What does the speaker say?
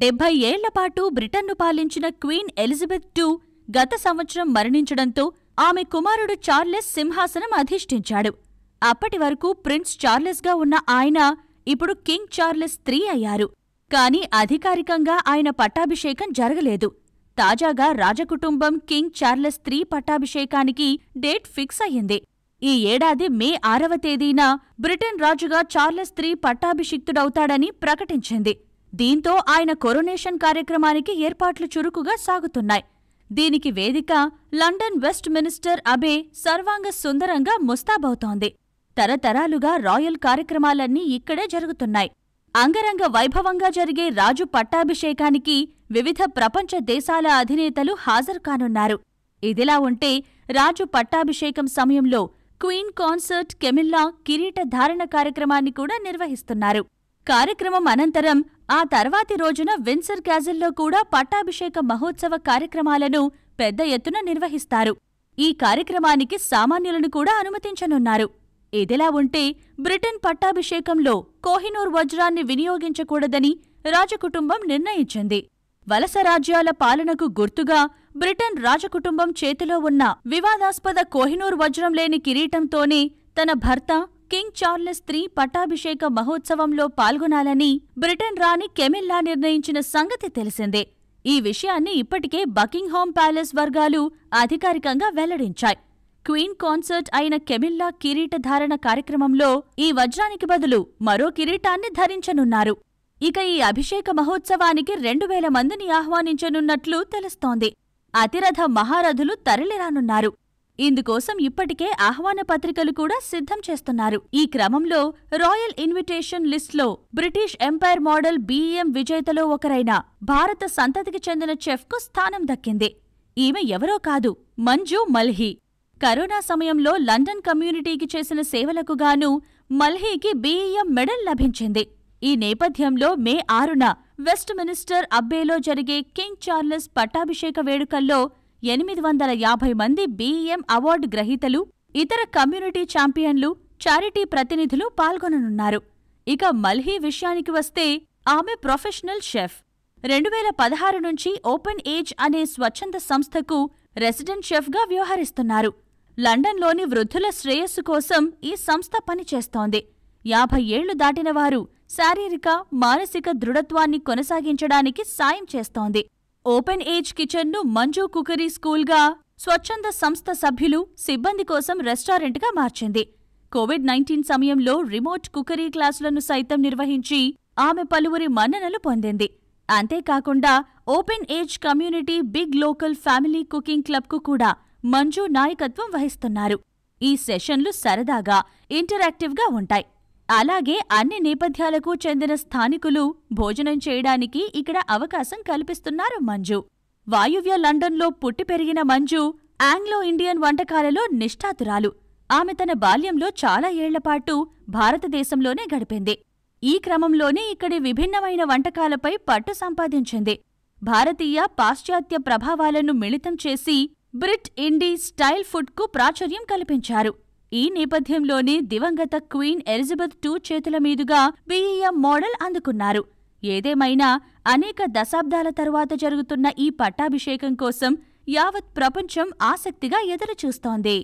డెబ్బై ఏళ్లపాటు బ్రిటన్ను పాలించిన queen Elizabeth two గత సంవత్సరం మరణించడంతో ఆమె కుమారుడు చార్లెస్ సింహాసనం అధిష్ఠించాడు అప్పటి వరకు ప్రిన్స్ చార్లెస్గా ఉన్న ఆయన ఇప్పుడు కింగ్ చార్లెస్ త్రీ అయ్యారు కానీ అధికారికంగా ఆయన పట్టాభిషేకం జరగలేదు తాజాగా రాజకుటుంబం కింగ్ చార్లెస్ త్రీ పట్టాభిషేకానికి డేట్ ఫిక్స్ అయ్యింది ఈ ఏడాది మే ఆరవ తేదీన బ్రిటన్ రాజుగా చార్లెస్ త్రీ పట్టాభిషిక్తుడవుతాడని ప్రకటించింది దీంతో ఆయన కొరోనేషన్ కార్యక్రమానికి ఏర్పాట్లు చురుకుగా సాగుతున్నాయి దీనికి వేదిక లండన్ వెస్ట్ మినిస్టర్ అబే సర్వాంగ సుందరంగా ముస్తాబవుతోంది తరతరాలుగా రాయల్ కార్యక్రమాలన్నీ ఇక్కడే జరుగుతున్నాయి అంగరంగ వైభవంగా జరిగే రాజు పట్టాభిషేకానికి వివిధ ప్రపంచ దేశాల అధినేతలు హాజరుకానున్నారు ఇదిలా ఉంటే రాజు పట్టాభిషేకం సమయంలో క్వీన్ కాన్సర్ట్ కెమిల్లా కిరీట ధారణ కార్యక్రమాన్ని కూడా నిర్వహిస్తున్నారు కార్యక్రమం అనంతరం ఆ తర్వాతి రోజున విన్సర్ క్యాజిల్లో కూడా పట్టాభిషేక మహోత్సవ కార్యక్రమాలను పెద్ద ఎత్తున నిర్వహిస్తారు ఈ కార్యక్రమానికి సామాన్యులను కూడా అనుమతించనున్నారు ఇదిలా ఉంటే బ్రిటన్ పట్టాభిషేకంలో కోహినూర్ వజ్రాన్ని వినియోగించకూడదని రాజకుటుంబం నిర్ణయించింది వలస రాజ్యాల పాలనకు గుర్తుగా బ్రిటన్ రాజకుటుంబం చేతిలో ఉన్న వివాదాస్పద కోహినూర్ వజ్రం లేని కిరీటంతోనే తన భర్త కింగ్ చార్లెస్ త్రీ పట్టాభిషేక మహోత్సవంలో పాల్గొనాలని బ్రిటన్ రాణి కెమిల్లా నిర్ణయించిన సంగతి తెలిసిందే ఈ విషయాన్ని ఇప్పటికే బకింగ్హామ్ ప్యాలెస్ వర్గాలు అధికారికంగా వెల్లడించాయి క్వీన్ కాన్సర్ట్ అయిన కెమిల్లా కిరీటధారణ కార్యక్రమంలో ఈ వజ్రానికి బదులు మరో కిరీటాన్ని ధరించనున్నారు ఇక ఈ అభిషేక మహోత్సవానికి రెండు వేల మందిని ఆహ్వానించనున్నట్లు తెలుస్తోంది అతిరథ మహారథులు తరలిరానున్నారు ఇందుకోసం ఇప్పటికే ఆహ్వాన పత్రికలు కూడా సిద్ధం చేస్తున్నారు ఈ క్రమంలో రాయల్ ఇన్విటేషన్ లిస్ట్లో బ్రిటిష్ ఎంపైర్ మోడల్ బీఎం విజేతలో ఒకరైన భారత సంతతికి చెందిన చెఫ్కు స్థానం దక్కింది ఈమె ఎవరో కాదు మంజు మల్హీ కరోనా సమయంలో లండన్ కమ్యూనిటీకి చేసిన సేవలకు గాను మల్హీకి బీఈఎం మెడల్ లభించింది ఈ నేపథ్యంలో మే ఆరున వెస్ట్ మినిస్టర్ అబ్బేలో జరిగే కింగ్ చార్లెస్ పట్టాభిషేక వేడుకల్లో ఎనిమిది వందల యాభై మంది బీఈఎం అవార్డు గ్రహీతలు ఇతర కమ్యూనిటీ ఛాంపియన్లు చారిటీ ప్రతినిధులు పాల్గొననున్నారు ఇక మల్హీ విషయానికి వస్తే ఆమె ప్రొఫెషనల్ షెఫ్ రెండు వేల పదహారు నుంచి ఓపెన్ ఏజ్ అనే స్వచ్ఛంద సంస్థకు రెసిడెంట్ షెఫ్గా వ్యవహరిస్తున్నారు లండన్లోని వృద్ధుల శ్రేయస్సు కోసం ఈ సంస్థ పనిచేస్తోంది యాభై ఏళ్లు దాటినవారు శారీరక మానసిక దృఢత్వాన్ని కొనసాగించడానికి సాయం చేస్తోంది ఓపెన్ ఏజ్ కిచెన్ను మంజు కుకరీ స్కూల్గా స్వచ్ఛంద సంస్థ సభ్యులు సిబ్బంది కోసం రెస్టారెంట్గా మార్చింది కోవిడ్ నైన్టీన్ సమయంలో రిమోట్ కుకరీ క్లాసులను సైతం నిర్వహించి ఆమె పలువురి మన్ననలు పొందింది అంతేకాకుండా open age community big local family cooking క్లబ్కు కూడా మంజు నాయకత్వం వహిస్తున్నారు ఈ సెషన్లు సరదాగా ఇంటరాక్టివ్గా ఉంటాయి అలాగే అన్ని నేపథ్యాలకు చెందిన స్థానికులు భోజనం చేయడానికి ఇక్కడ అవకాశం కల్పిస్తున్నారు మంజు వాయువ్య లండన్లో పుట్టి పెరిగిన మంజు ఆంగ్లో ఇండియన్ వంటకాలలో నిష్ఠాతురాలు ఆమె తన బాల్యంలో చాలా ఏళ్లపాటు భారతదేశంలోనే గడిపింది ఈ క్రమంలోనే ఇక్కడి విభిన్నమైన వంటకాలపై పట్టు సంపాదించింది భారతీయ పాశ్చాత్య ప్రభావాలను మిళితం చేసి బ్రిట్ ఇండీ స్టైల్ ఫుడ్కు ప్రాచుర్యం కల్పించారు ఈ నేపథ్యంలోనే దివంగత క్వీన్ ఎలిజబెత్ టూ చేతుల మీదుగా బిఈఎం మోడల్ అందుకున్నారు ఏదేమైనా అనేక దశాబ్దాల తరువాత జరుగుతున్న ఈ పట్టాభిషేకం కోసం యావత్ ప్రపంచం ఆసక్తిగా ఎదురుచూస్తోంది